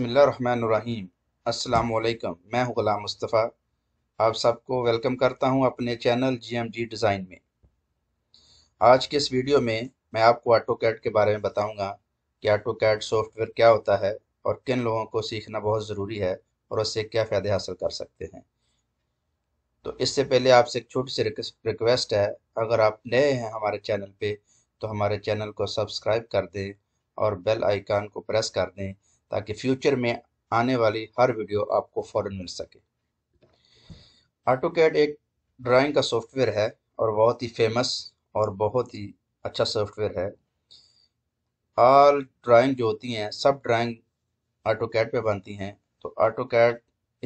बसमीम् अल्लाम मैं गुलाम मुस्तफ़ा आप सबको वेलकम करता हूं अपने चैनल जीएमजी डिज़ाइन में आज के इस वीडियो में मैं आपको ऑटो कैट के बारे में बताऊंगा कि ऑटो कैट सॉफ्टवेयर क्या होता है और किन लोगों को सीखना बहुत ज़रूरी है और उससे क्या फ़ायदे हासिल कर सकते हैं तो इससे पहले आपसे एक छोटी सी रिक्वेस्ट है अगर आप नए हैं हमारे चैनल पर तो हमारे चैनल को सब्सक्राइब कर दें और बेल आइकान को प्रेस कर दें ताकि फ्यूचर में आने वाली हर वीडियो आपको फ़ौरन मिल सके ऑटो कैड एक ड्राइंग का सॉफ्टवेयर है और बहुत ही फेमस और बहुत ही अच्छा सॉफ्टवेयर है ऑल ड्राइंग जो होती हैं सब ड्राइंग ऑटो कैड पर बनती हैं तो ऑटो कैड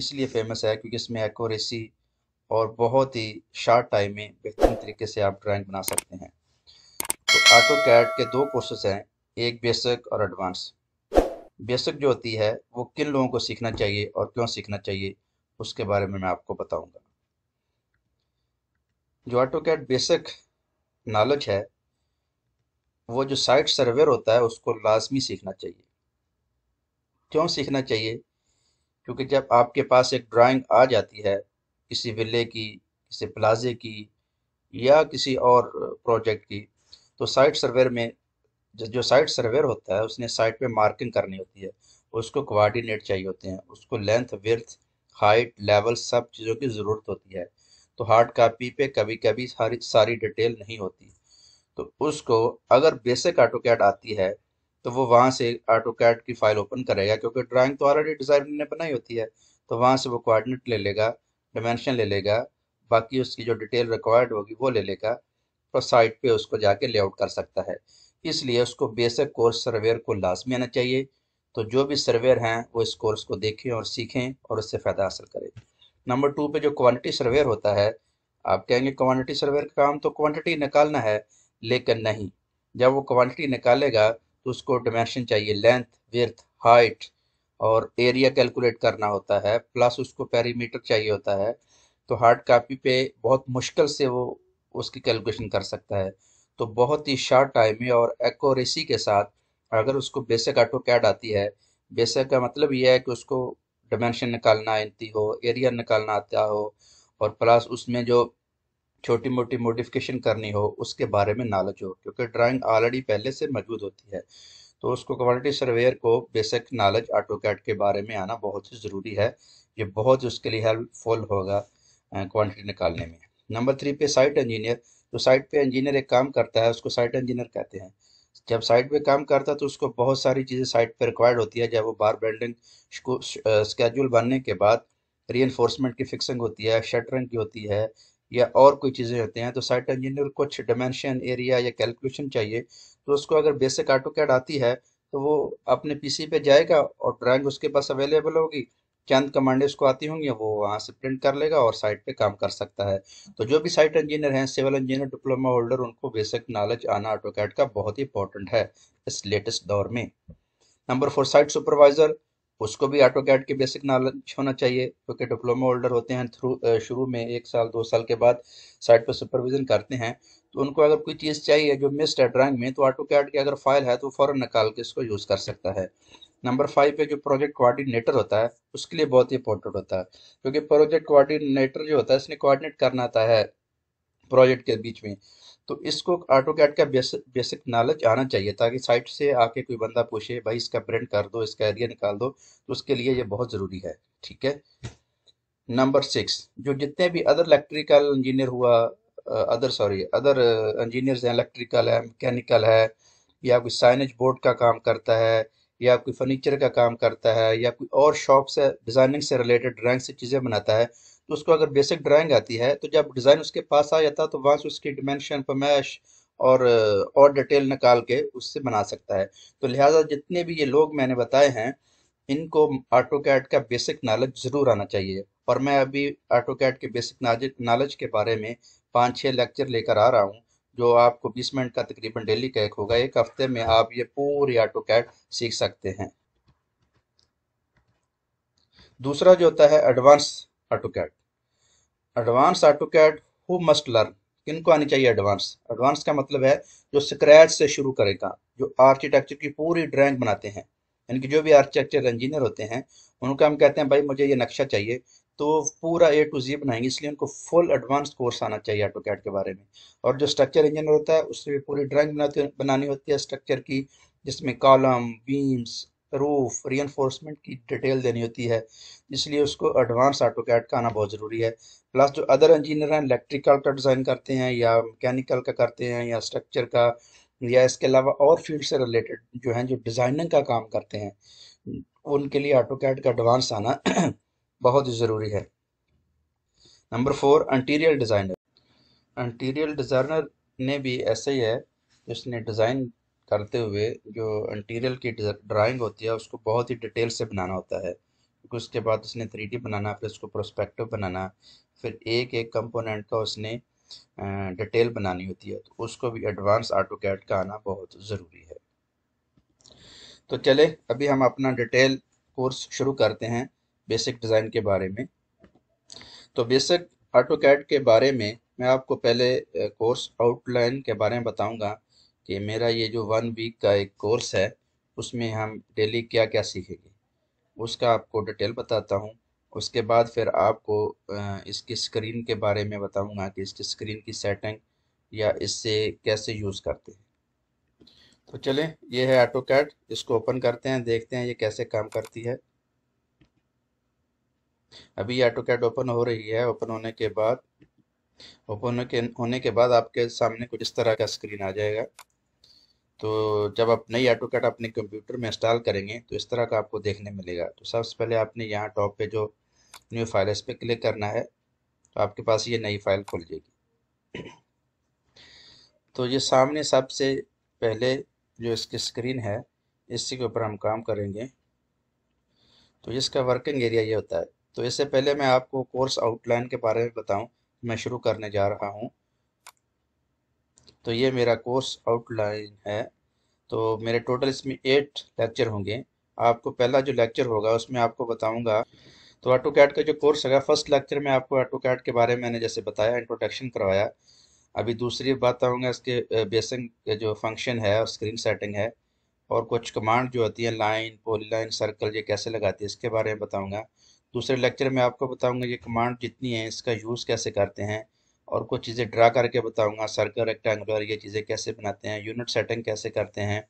इसलिए फेमस है क्योंकि इसमें एक्यूरेसी और बहुत ही शार्ट टाइम में बेहतरीन तरीके से आप ड्राइंग बना सकते हैं तो ऑटो कैड के दो कोर्सेज हैं एक बेसिक और एडवांस बेसिक जो होती है वो किन लोगों को सीखना चाहिए और क्यों सीखना चाहिए उसके बारे में मैं आपको बताऊंगा जो ऑटो कैट बेसिक नॉलेज है वो जो साइट सर्वेयर होता है उसको लाजमी सीखना चाहिए क्यों सीखना चाहिए क्योंकि जब आपके पास एक ड्राइंग आ जाती है किसी विले की किसी प्लाजे की या किसी और प्रोजेक्ट की तो साइट सर्वेर में जो साइट सर्वेयर होता है उसने साइट पे मार्किंग करनी होती है उसको कोआर्डिनेट चाहिए होते हैं उसको लेंथ विर्थ हाइट लेवल सब चीज़ों की ज़रूरत होती है तो हार्ड कापी पे कभी कभी सारी सारी डिटेल नहीं होती तो उसको अगर बेसिक ऑटो कैट आती है तो वो वहाँ से ऑटो कैट की फाइल ओपन करेगा क्योंकि ड्राइंग तो ऑलरेडी डिज़ाइनर ने बनाई होती है तो वहाँ से वो कोऑर्डिनेट ले लेगा डिमेंशन ले लेगा बाकी उसकी जो डिटेल रिक्वायर्ड होगी वो ले लेगा और तो साइट पे उसको जाके लेआउट कर सकता है इसलिए उसको बेसिक कोर्स सर्वेयर को लाजमी आना चाहिए तो जो भी सर्वेयर हैं वो इस कोर्स को देखें और सीखें और उससे फ़ायदा हासिल करें नंबर टू पे जो क्वांटिटी सर्वेयर होता है आप कहेंगे क्वांटिटी सर्वेयर का काम तो क्वांटिटी निकालना है लेकिन नहीं जब वो क्वांटिटी निकालेगा तो उसको डिमेंशन चाहिए लेंथ विर्थ हाइट और एरिया कैलकुलेट करना होता है प्लस उसको पैरीमीटर चाहिए होता है तो हार्ड कापी पे बहुत मुश्किल से वो उसकी कैलकुलेशन कर सकता है तो बहुत ही शार्ट टाइम में और एकोरेसी के साथ अगर उसको बेसिक ऑटो कैड आती है बेसिक का मतलब यह है कि उसको डायमेंशन निकालना आती हो एरिया निकालना आता हो और प्लस उसमें जो छोटी मोटी मोडिफिकेशन करनी हो उसके बारे में नॉलेज हो क्योंकि ड्राइंग ऑलरेडी पहले से मौजूद होती है तो उसको क्वालिटी सर्वेयर को बेसिक नॉलेज ऑटो कैट के बारे में आना बहुत ही ज़रूरी है ये बहुत उसके लिए हेल्पफुल होगा क्वान्टिटी निकालने में नंबर थ्री पे साइट इंजीनियर तो साइट पे इंजीनियर एक काम करता है उसको साइट इंजीनियर कहते हैं जब साइट पे काम करता है तो उसको बहुत सारी चीज़ें साइट पे रिक्वायर्ड होती है जब वो बार बेल्डिंग स्केड्यूल बनने के बाद री की फिक्सिंग होती है शटरिंग की होती है या और कोई चीज़ें होती हैं तो साइट इंजीनियर कुछ डिमेंशन एरिया या कैलकुलेशन चाहिए तो उसको अगर बेसिक आटो कैड आती है तो वो अपने पीसी पे जाएगा और ड्राइंग उसके पास अवेलेबल होगी चंद कमांड इसको आती होंगी वो वहाँ से प्रिंट कर लेगा और साइट पे काम कर सकता है तो जो भी साइट इंजीनियर हैं सिविल इंजीनियर डिप्लोमा होल्डर उनको बेसिक नॉलेज आना ऑटो का बहुत ही इंपॉर्टेंट है इस लेटेस्ट दौर में नंबर फोर साइट सुपरवाइजर उसको भी ऑटो कैट के बेसिक नॉलेज होना चाहिए क्योंकि तो डिप्लोमा होल्डर होते हैं थ्रू शुरू में एक साल दो साल के बाद साइट पर सुपरविजन करते हैं तो उनको अगर कोई चीज़ चाहिए जो मिस्ड है ड्राइंग में तो ऑटो कैट की अगर फाइल है तो फ़ौरन निकाल के इसको यूज़ कर सकता है नंबर फाइव पे जो प्रोजेक्ट कोऑर्डिनेटर होता है उसके लिए बहुत ही इंपॉर्टेंट होता है क्योंकि प्रोजेक्ट कोऑर्डिनेटर जो होता है इसने कोऑर्डिनेट करना आता है प्रोजेक्ट के बीच में तो इसको ऑटो कैट का बेसिक बेसिक नॉलेज आना चाहिए ताकि साइट से आके कोई बंदा पूछे भाई इसका प्रिंट कर दो इसका एरिया निकाल दो तो उसके लिए ये बहुत ज़रूरी है ठीक है नंबर सिक्स जो जितने भी अदर इलेक्ट्रिकल इंजीनियर हुआ अदर सॉरी अदर इंजीनियर्स हैं इलेक्ट्रिकल है मैकेनिकल है या कोई साइनेज बोर्ड का काम करता है या कोई फर्नीचर का काम करता है या कोई और शॉप से डिज़ाइनिंग से रिलेटेड ड्राइंग से चीज़ें बनाता है तो उसको अगर बेसिक ड्राइंग आती है तो जब डिज़ाइन उसके पास आ जाता है तो वहाँ से उसकी डिमेंशन पमैश और और डिटेल निकाल के उससे बना सकता है तो लिहाजा जितने भी ये लोग मैंने बताए हैं इनको ऑटो कैट का बेसिक नॉलेज ज़रूर आना चाहिए और मैं अभी ऑटो कैट के बेसिक नॉलेज के बारे में पाँच छः लेक्चर लेकर आ रहा हूँ जो आपको बीस मिनट का तकरीबन डेली कैक होगा एक हफ्ते में आप ये पूरी ऑटो कैट सीख सकते हैं दूसरा जो होता है advance AutoCAD advance AutoCAD who must learn किनको आनी चाहिए एडवांस एडवांस का मतलब है जो स्क्रैच से शुरू करेगा जो आर्किटेक्चर की पूरी ड्राइंग बनाते हैं यानी कि जो भी आर्किटेक्चर इंजीनियर होते हैं उनका हम कहते हैं भाई मुझे ये नक्शा चाहिए तो पूरा ए टू जी बनाएंगे इसलिए उनको फुल एडवांस कोर्स आना चाहिए कैट के बारे में और जो स्ट्रक्चर इंजीनियर होता है उससे पूरी ड्राइंग बनाते बनानी होती है स्ट्रक्चर की जिसमें कॉलम बीम्स रूफ री की डिटेल देनी होती है इसलिए उसको एडवांस कैट का आना बहुत ज़रूरी है प्लस जो अदर इंजीनियर हैं इलेक्ट्रिकल का डिज़ाइन करते हैं या मैकेनिकल का करते हैं या स्ट्रक्चर का या इसके अलावा और फील्ड से रिलेटेड जो हैं जो डिज़ाइनिंग का काम करते हैं उनके लिए कैट का एडवांस आना बहुत ही ज़रूरी है number four interior designer interior designer ने भी ऐसे ही है जिसने डिज़ाइन करते हुए जो इंटीरियर की ड्राइंग होती है उसको बहुत ही डिटेल से बनाना होता है क्योंकि उसके बाद उसने थ्री बनाना फिर उसको प्रोस्पेक्टिव बनाना फिर एक एक कंपोनेंट का उसने डिटेल बनानी होती है तो उसको भी एडवांस ऑटो कैट का आना बहुत ज़रूरी है तो चले अभी हम अपना डिटेल कोर्स शुरू करते हैं बेसिक डिज़ाइन के बारे में तो बेसिक ऑटो कैड के बारे में मैं आपको पहले कोर्स आउटलाइन के बारे में बताऊंगा कि मेरा ये जो वन वीक का एक कोर्स है उसमें हम डेली क्या क्या सीखेंगे उसका आपको डिटेल बताता हूँ उसके बाद फिर आपको इसकी स्क्रीन के बारे में बताऊंगा कि इसकी स्क्रीन की सेटिंग या इससे कैसे यूज़ करते हैं तो चलें ये है ऑटो कैड इसको ओपन करते हैं देखते हैं ये कैसे काम करती है अभी ऑटो कैट ओपन हो रही है ओपन होने के बाद ओपन के होने के बाद आपके सामने कुछ इस तरह का स्क्रीन आ जाएगा तो जब आप नई ऑटो कैट अपने कंप्यूटर में इंस्टॉल करेंगे तो इस तरह का आपको देखने मिलेगा तो सबसे पहले आपने यहाँ टॉप पे जो न्यू फाइल है इस पर क्लिक करना है तो आपके पास ये नई फाइल खुल जाएगी तो ये सामने सबसे पहले जो इसकी स्क्रीन है इसी के ऊपर हम काम करेंगे तो इसका वर्किंग एरिया ये होता है तो इससे पहले मैं आपको कोर्स आउटलाइन के बारे में बताऊं मैं शुरू करने जा रहा हूं तो ये मेरा कोर्स आउटलाइन है तो मेरे टोटल इसमें एट लेक्चर होंगे आपको पहला जो लेक्चर होगा उसमें आपको बताऊंगा तो ऑटो कैट का जो कोर्स है फर्स्ट लेक्चर में आपको ऑटो कैट के बारे में मैंने जैसे बताया इंट्रोडक्शन करवाया अभी दूसरी बात आऊँगा इसके बेसिक जो फंक्शन है और स्क्रीन सेटिंग है और कुछ कमांड जो होती है लाइन पोली लाइन सर्कल ये कैसे लगाती है इसके बारे में बताऊँगा दूसरे लेक्चर में आपको बताऊंगा ये कमांड जितनी है इसका यूज़ कैसे करते हैं और कुछ चीज़ें ड्रा करके बताऊंगा सर्कल रेक्टेंगुलर ये चीज़ें कैसे बनाते हैं यूनिट सेटिंग कैसे करते हैं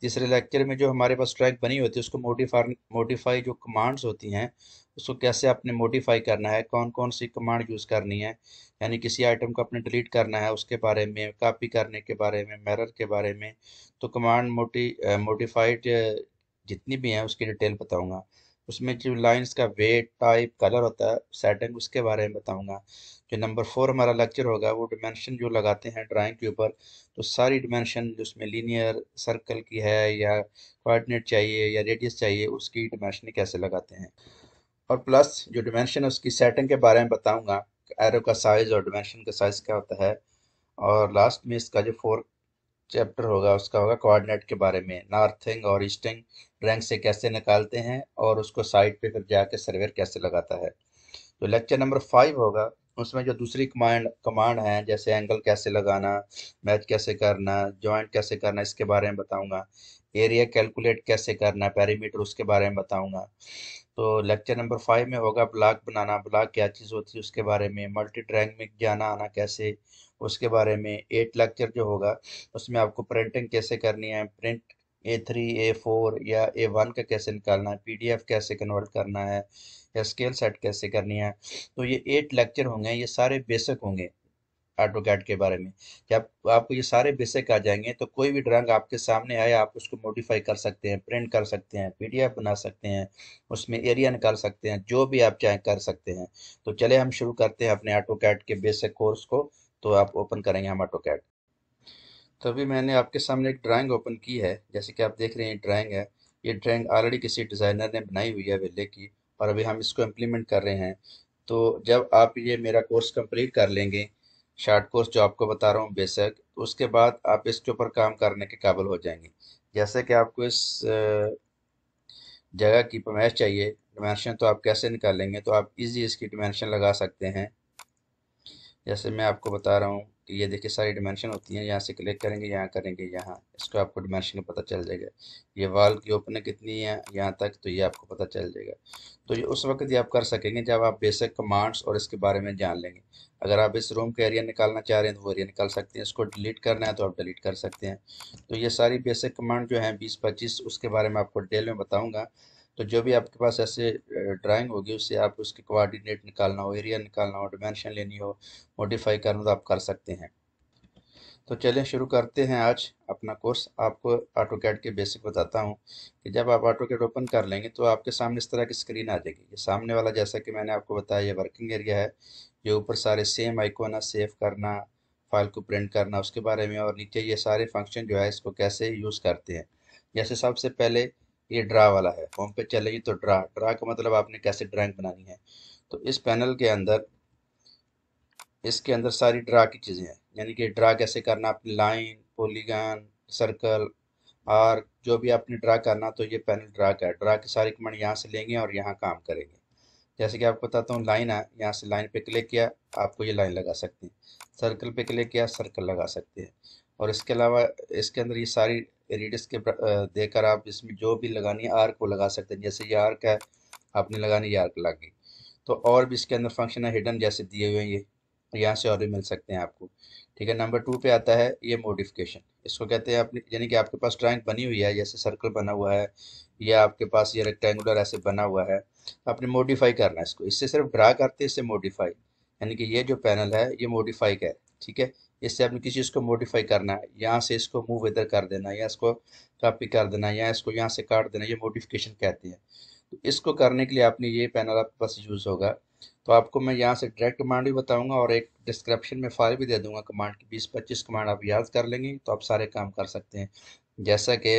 तीसरे लेक्चर में जो हमारे पास ट्रैक बनी होती है उसको मोडिफाई मोडिफाई जो कमांड्स होती हैं उसको कैसे आपने मोडिफाई करना है कौन कौन सी कमांड यूज़ करनी है यानी किसी आइटम को अपने डिलीट करना है उसके बारे में कापी करने के बारे में मैरर के बारे में तो कमांड मोटी मोडिफाइड जितनी भी हैं उसकी डिटेल बताऊँगा उसमें जो लाइंस का वेट टाइप कलर होता है सेटिंग उसके बारे में बताऊंगा जो नंबर फोर हमारा लेक्चर होगा वो डिमेंशन जो लगाते हैं ड्राइंग के ऊपर तो सारी डिमेंशन जो उसमें लीनियर सर्कल की है या कोऑर्डिनेट चाहिए या रेडियस चाहिए उसकी डिमेंशन कैसे लगाते हैं और प्लस जो डिमेंशन उसकी सेटिंग के बारे में बताऊँगा एरो का साइज़ और डिमेंशन का साइज़ क्या होता है और लास्ट में इसका जो फोर चैप्टर होगा उसका होगा कोऑर्डिनेट के बारे में नॉर्थिंग और ईस्टिंग रैंक से कैसे निकालते हैं और उसको साइड पे फिर जाके सर्वेयर कैसे लगाता है तो लेक्चर नंबर फाइव होगा उसमें जो दूसरी कमांड कमांड है जैसे एंगल कैसे लगाना मैच कैसे करना ज्वाइंट कैसे करना इसके बारे में बताऊंगा एरिया कैलकुलेट कैसे करना पैरीमीटर उसके बारे में बताऊंगा तो लेक्चर नंबर फाइव में होगा ब्लॉक बनाना ब्लॉक क्या चीज़ होती है उसके बारे में मल्टी ट्रैंक में जाना आना कैसे उसके बारे में एट लेक्चर जो होगा उसमें आपको प्रिंटिंग कैसे करनी है print A three A four या ए वन का कैसे निकालना है पीडीएफ कैसे कन्वर्ट करना है या स्केल सेट कैसे करनी है तो ये एट लेक्चर होंगे ये सारे बेसिक होंगे ऑटोकैड के बारे में जब आपको ये सारे बेसिक आ जाएंगे तो कोई भी ड्राइंग आपके सामने आए आप उसको मॉडिफाई कर सकते हैं प्रिंट कर सकते हैं पीडीएफ बना सकते हैं उसमें एरिया निकाल सकते हैं जो भी आप चाहें कर सकते हैं तो चले हम शुरू करते हैं अपने कैट के बेसिक कोर्स को तो आप ओपन करेंगे हम ऑटो कैट तो अभी मैंने आपके सामने एक ड्राइंग ओपन की है जैसे कि आप देख रहे हैं ड्राइंग है ये ड्राइंग ऑलरेडी किसी डिज़ाइनर ने बनाई हुई है वेले की और अभी हम इसको इम्प्लीमेंट कर रहे हैं तो जब आप ये मेरा कोर्स कंप्लीट कर लेंगे शार्ट कोर्स जो आपको बता रहा हूँ बेशक उसके बाद आप इसके ऊपर काम करने के काबिल हो जाएंगे जैसे कि आपको इस जगह की पमाइश चाहिए डिमेंशन तो आप कैसे निकालेंगे तो आप इजी इसकी डिमेंशन लगा सकते हैं जैसे मैं आपको बता रहा हूँ ये देखिए सारी डिमेंशन होती हैं यहाँ से क्लिक करेंगे यहाँ करेंगे यहाँ इसको आपको डिमेंशन पता चल जाएगा ये वाल की ओपनिंग कितनी है यहाँ तक तो ये आपको पता चल जाएगा तो ये उस वक्त ये आप कर सकेंगे जब आप बेसिक कमांड्स और इसके बारे में जान लेंगे अगर आप इस रूम का एरिया निकालना चाह रहे हैं तो वो एरिया निकाल सकते हैं इसको डिलीट करना है तो आप डिलीट कर सकते हैं तो ये सारी बेसिक कमांड जो है बीस पच्चीस उसके बारे में आपको डिटेल में बताऊँगा तो जो भी आपके पास ऐसे ड्राइंग होगी उससे आप उसके कोऑर्डिनेट निकालना हो एरिया निकालना हो डिमेंशन लेनी हो मॉडिफाई करना तो आप कर सकते हैं तो चलें शुरू करते हैं आज अपना कोर्स आपको ऑटो कैड के बेसिक बताता हूँ कि जब आप ऑटो कैड ओपन कर लेंगे तो आपके सामने इस तरह की स्क्रीन आ जाएगी ये सामने वाला जैसा कि मैंने आपको बताया ये वर्किंग एरिया है ये ऊपर सारे सेम आइकॉन है सेव करना फाइल को प्रिंट करना उसके बारे में और नीचे ये सारे फंक्शन जो है इसको कैसे यूज़ करते हैं जैसे सबसे पहले ये ड्रा वाला है फॉर्म पे चले तो ड्रा ड्रा का मतलब आपने कैसे ड्राइंग बनानी है तो इस पैनल के अंदर इसके अंदर सारी ड्रा की चीज़ें हैं यानी कि ड्रा कैसे करना आपने लाइन पोलीगान सर्कल और जो भी आपने ड्रा करना तो ये पैनल ड्रा का है ड्रा के सारे कमांड यहाँ से लेंगे और यहाँ काम करेंगे जैसे कि आपको बताता हूँ लाइन है यहाँ से लाइन पे क्लिक किया आपको ये लाइन लगा सकते हैं सर्कल पे क्लिक किया सर्कल लगा सकते हैं और इसके अलावा इसके अंदर ये सारी रीडर्स के देकर आप इसमें जो भी लगानी है आर्क को लगा सकते हैं जैसे ये आर्क है आपने लगानी ये आर्क लगा गई तो और भी इसके अंदर फंक्शन है हिडन जैसे दिए हुए हैं ये यहाँ से और भी मिल सकते हैं आपको ठीक है नंबर टू पे आता है ये मोडिफिकेशन इसको कहते हैं आपने यानी कि आपके पास ड्राइंग बनी हुई है जैसे सर्कल बना हुआ है या आपके पास ये रेक्टेंगुलर ऐसे बना हुआ है तो आपने मोडिफाई करना है इसको इससे सिर्फ ड्रा करते हैं इससे मोडिफाई यानी कि ये जो पैनल है ये मोडिफाई का है ठीक है इससे आपने किसी चीज़ को मॉडिफाई करना है यहाँ से इसको मूव इधर कर देना है या इसको कॉपी कर देना है या इसको यहाँ से काट देना ये मॉडिफिकेशन कहते हैं तो इसको करने के लिए आपने ये पैनल आपके पास यूज़ होगा तो आपको मैं यहाँ से डायरेक्ट कमांड भी बताऊँगा और एक डिस्क्रिप्शन में फाइल भी दे दूँगा कमांड की बीस पच्चीस कमांड आप याद कर लेंगे तो आप सारे काम कर सकते हैं जैसा कि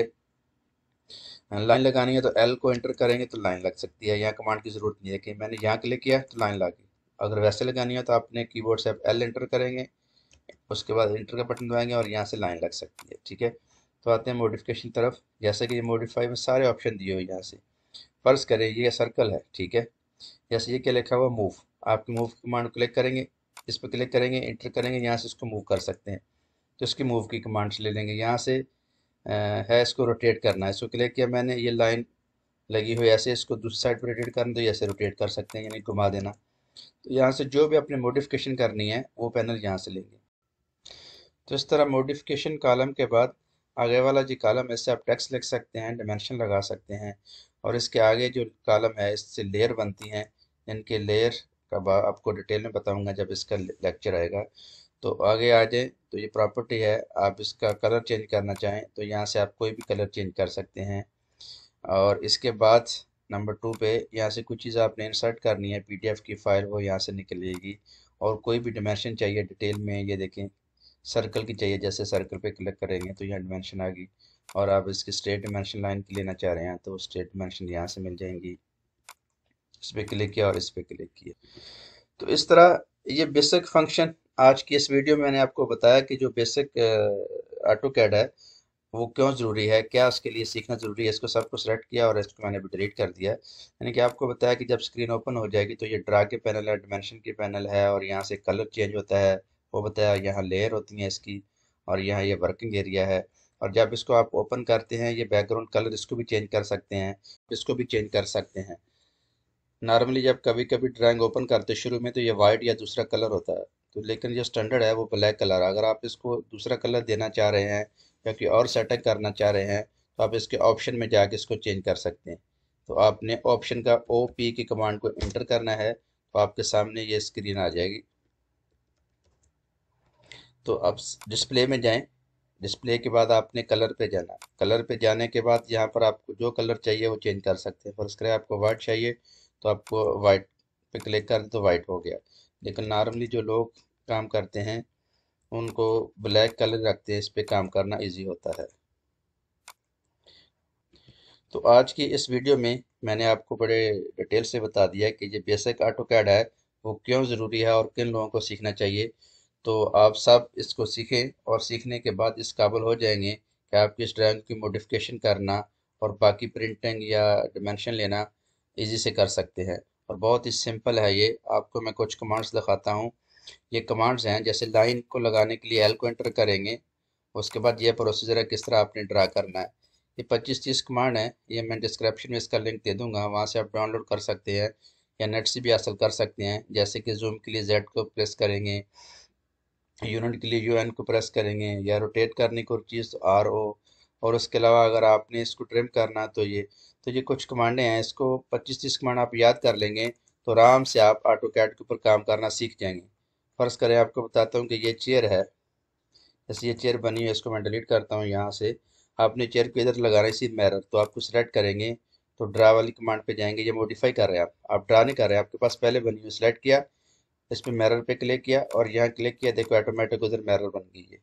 लाइन लगानी है तो एल को एंटर करेंगे तो लाइन लग सकती है यहाँ कमांड की ज़रूरत नहीं है कि मैंने यहाँ क्लिक किया तो लाइन लगी अगर वैसे लगानी है तो आपने कीबोर्ड से आप एल एंटर करेंगे उसके बाद एंटर का बटन दबाएंगे और यहाँ से लाइन लग सकती है ठीक है तो आते हैं मोडिफिकेशन तरफ जैसे कि ये मोडिफाई में सारे ऑप्शन दिए हुए यहाँ से फ़र्ज़ करें ये सर्कल है ठीक है जैसे ये क्या लिखा हुआ मूव आपकी मूव कमांड क्लिक करेंगे इस पर क्लिक करेंगे इंटर करेंगे यहाँ से इसको मूव कर सकते हैं तो इसकी मूव की कमांड्स ले लेंगे यहाँ से आ, है इसको रोटेट करना है इसको क्लिक किया मैंने ये लाइन लगी हुई ऐसे इसको दूसरी साइड पर रोटेट करना तो ऐसे रोटेट कर सकते हैं यानी घुमा देना तो यहाँ से जो भी अपने मोडिफिकेशन करनी है वो पैनल यहाँ से लेंगे तो इस तरह मोडिफिकेशन कॉलम के बाद आगे वाला जी कॉलम इससे आप टेक्स लिख सकते हैं डिमेंशन लगा सकते हैं और इसके आगे जो कॉलम है इससे लेयर बनती हैं इनके लेयर का आपको डिटेल में बताऊंगा जब इसका लेक्चर आएगा तो आगे आ जाए तो ये प्रॉपर्टी है आप इसका कलर चेंज करना चाहें तो यहाँ से आप कोई भी कलर चेंज कर सकते हैं और इसके बाद नंबर टू पे यहाँ से कुछ चीज़ आपने इंसर्ट करनी है पीडीएफ की फ़ाइल वो यहाँ से निकलेगी और कोई भी डिमेंशन चाहिए डिटेल में ये देखें सर्कल की चाहिए जैसे सर्कल पे क्लिक करेंगे तो यहाँ डिमेंशन आ गई और आप इसकी स्ट्रेट डिमेंशन लाइन की लेना चाह रहे हैं तो स्ट्रेट डिमेंशन यहाँ से मिल जाएंगी इस पर क्लिक किया और इस पर क्लिक किया तो इस तरह ये बेसिक फंक्शन आज की इस वीडियो में मैंने आपको बताया कि जो बेसिक ऑटो कैड है वो क्यों ज़रूरी है क्या उसके लिए सीखना ज़रूरी है इसको सबको सेलेक्ट किया और इसको मैंने डिलीट कर दिया यानी कि आपको बताया कि जब स्क्रीन ओपन हो जाएगी तो ये ड्रा के पैनल है डिमेंशन के पैनल है और यहाँ से कलर चेंज होता है वो बताया यहाँ लेयर होती हैं इसकी और यहाँ ये यह वर्किंग एरिया है और जब इसको आप ओपन करते हैं ये बैकग्राउंड कलर इसको भी चेंज कर सकते हैं इसको भी चेंज कर सकते हैं नॉर्मली जब कभी कभी ड्राइंग ओपन करते शुरू में तो ये वाइट या दूसरा कलर होता है तो लेकिन जो स्टैंडर्ड है वो ब्लैक कलर अगर आप इसको दूसरा कलर देना चाह रहे हैं या कि और सेटअप करना चाह रहे हैं तो आप इसके ऑप्शन में जाके इसको चेंज कर सकते हैं तो आपने ऑप्शन का ओ पी की कमांड को एंटर करना है तो आपके सामने ये स्क्रीन आ जाएगी तो अब डिस्प्ले में जाएं डिस्प्ले के बाद आपने कलर पे जाना कलर पे जाने के बाद यहाँ पर आपको जो कलर चाहिए वो चेंज कर सकते हैं फर्स्ट करें आपको वाइट चाहिए तो आपको वाइट पे क्लिक कर तो वाइट हो गया लेकिन नॉर्मली जो लोग काम करते हैं उनको ब्लैक कलर रखते हैं इस पर काम करना ईजी होता है तो आज की इस वीडियो में मैंने आपको बड़े डिटेल से बता दिया कि ये बेसिक ऑटो कैड है वो क्यों ज़रूरी है और किन लोगों को सीखना चाहिए तो आप सब इसको सीखें और सीखने के बाद इस काबिल हो जाएंगे कि आप किस ड्राइंग की मोडिफिकेशन करना और बाकी प्रिंटिंग या डिमेंशन लेना इजी से कर सकते हैं और बहुत ही सिंपल है ये आपको मैं कुछ कमांड्स दिखाता हूँ ये कमांड्स हैं जैसे लाइन को लगाने के लिए एल को एंटर करेंगे उसके बाद यह प्रोसीजर है किस तरह आपने ड्रा करना है ये पच्चीस तीस कमांड है ये मैं डिस्क्रिप्शन में इसका लिंक दे दूंगा वहाँ से आप डाउनलोड कर सकते हैं या नेट से भी हासिल कर सकते हैं जैसे कि जूम के लिए जेड को प्रेस करेंगे यूनिट के लिए यू एन को प्रेस करेंगे या रोटेट करने को चीज़ आर ओ और उसके अलावा अगर आपने इसको ट्रिम करना तो ये तो ये कुछ कमांडें हैं इसको 25 तीस कमांड आप याद कर लेंगे तो आराम से आप ऑटो कैट के ऊपर काम करना सीख जाएंगे फ़र्ज़ करें आपको बताता हूँ कि ये चेयर है जैसे ये चेयर बनी हुई है इसको मैं डिलीट करता हूँ यहाँ से आपने चेयर को इधर लगाना इसी मैरर तो आपको सेलेक्ट करेंगे तो ड्रा वाली कमांड पे जाएंगे ये मॉडिफाई कर रहे हैं आप आप ड्रा नहीं कर रहे हैं आपके पास पहले बनी हुई सेलेक्ट किया इस पर मैरर पे क्लिक किया और यहाँ क्लिक किया देखो ऑटोमेटिक उधर मैरर बन गई है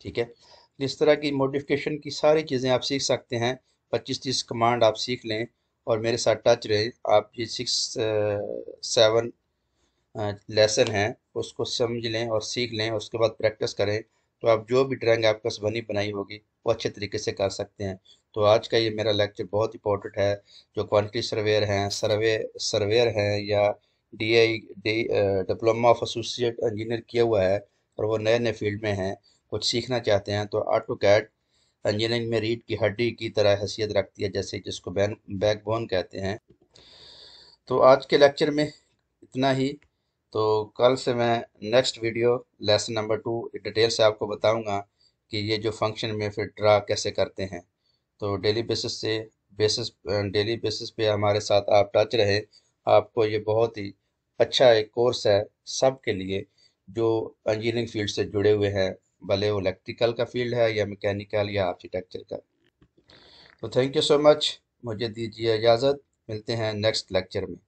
ठीक है तो इस तरह की मोडिफिकेशन की सारी चीज़ें आप सीख सकते हैं पच्चीस तीस कमांड आप सीख लें और मेरे साथ टच रहे आप ये सिक्स सेवन लेसन हैं उसको समझ लें और सीख लें उसके बाद प्रैक्टिस करें तो आप जो भी ड्राइंग आपके पास बनी बनाई होगी वो अच्छे तरीके से कर सकते हैं तो आज का ये मेरा लेक्चर बहुत इंपॉर्टेंट है जो क्वान्टिटी सर्वेयर हैं सर्वे सर्वेयर हैं या D I D diploma of associate engineer किया हुआ है और वो नए नए फील्ड में हैं कुछ सीखना चाहते हैं तो आटो कैट इंजीनियरिंग में रीढ़ की हड्डी की तरह हैसियत रखती है जैसे जिसको बैन बैकबोन कहते हैं तो आज के लेक्चर में इतना ही तो कल से मैं next video lesson number two detail से आपको बताऊंगा कि ये जो फंक्शन में फिर ड्रा कैसे करते हैं तो डेली बेसिस से बेसिस डेली बेसिस पे हमारे साथ आप टच रहें आपको ये बहुत ही अच्छा एक कोर्स है सबके लिए जो इंजीनियरिंग फील्ड से जुड़े हुए हैं भले वो इलेक्ट्रिकल का फील्ड है या मैकेनिकल या आर्किटेक्चर का तो थैंक यू सो मच मुझे दीजिए इजाज़त मिलते हैं नेक्स्ट लेक्चर में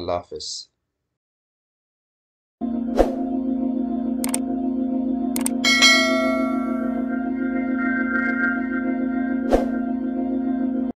अल्लाह हाफिज़